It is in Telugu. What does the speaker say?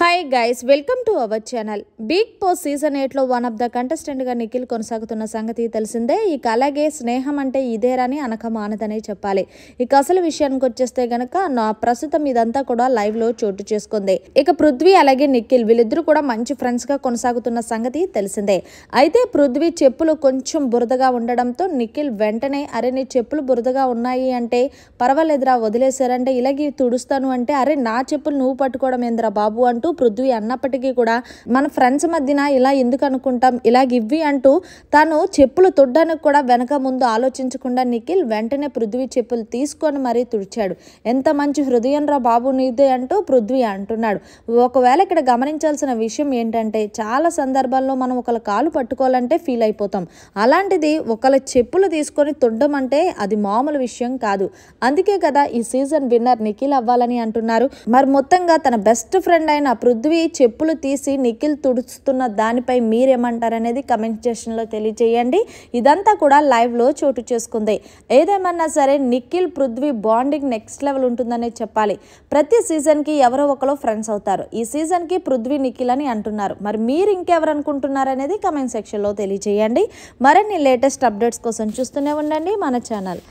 hi guys welcome to our channel Bigg Boss season ఎయిట్లో వన్ ఆఫ్ ద కంటెస్టెంట్గా నిఖిల్ కొనసాగుతున్న సంగతి తెలిసిందే ఇక అలాగే స్నేహం అంటే ఇదేరాని అనక మానదనే చెప్పాలి ఇక అసలు విషయానికి వచ్చేస్తే గనక నా ప్రస్తుతం ఇదంతా కూడా లైవ్లో చోటు చేసుకుంది ఇక పృథ్వీ అలాగే నిఖిల్ వీళ్ళిద్దరూ కూడా మంచి ఫ్రెండ్స్గా కొనసాగుతున్న సంగతి తెలిసిందే అయితే పృథ్వీ చెప్పులు కొంచెం బురదగా ఉండడంతో నిఖిల్ వెంటనే అరే నీ చెప్పులు బురదగా ఉన్నాయి అంటే పర్వాలేదురా వదిలేశారంటే ఇలాగే తుడుస్తాను అంటే అరే నా చెప్పులు నువ్వు పట్టుకోవడం ఏంద్రా బాబు అంటూ అంటూ పృథ్వీ అన్నప్పటికీ కూడా మన ఫ్రెండ్స్ మధ్యన ఇలా ఎందుకు అనుకుంటాం ఇలా ఇవ్వి అంటూ తను చెప్పులు తొడ్డానికి కూడా వెనక ముందు ఆలోచించకుండా నిఖిల్ వెంటనే పృథ్వీ చెప్పులు తీసుకొని మరీ తుడిచాడు ఎంత మంచి హృదయం రా బాబు నీదే అంటూ పృథ్వీ అంటున్నాడు ఒకవేళ ఇక్కడ గమనించాల్సిన విషయం ఏంటంటే చాలా సందర్భాల్లో మనం ఒకళ్ళ కాలు పట్టుకోవాలంటే ఫీల్ అయిపోతాం అలాంటిది ఒకళ్ళ చెప్పులు తీసుకొని తొడ్డం అంటే అది మామూలు విషయం కాదు అందుకే కదా ఈ సీజన్ విన్నర్ నిఖిల్ అవ్వాలని అంటున్నారు మరి మొత్తంగా తన బెస్ట్ ఫ్రెండ్ అయిన పృథ్వీ చెప్పులు తీసి నిఖిల్ తుడుస్తున్న దానిపై మీరేమంటారనేది కమెంట్ సెక్షన్లో తెలియజేయండి ఇదంతా కూడా లైవ్లో చోటు చేసుకుంది ఏదేమన్నా సరే Nikhil Prithvi bonding next level ఉంటుందనే చెప్పాలి ప్రతి సీజన్కి ఎవరో ఒకరు ఫ్రెండ్స్ అవుతారు ఈ సీజన్కి పృథ్వీ నిఖిల్ అని అంటున్నారు మరి మీరు ఇంకెవరు అనుకుంటున్నారనేది కమెంట్ సెక్షన్లో తెలియజేయండి మరిన్ని లేటెస్ట్ అప్డేట్స్ కోసం చూస్తూనే ఉండండి మన ఛానల్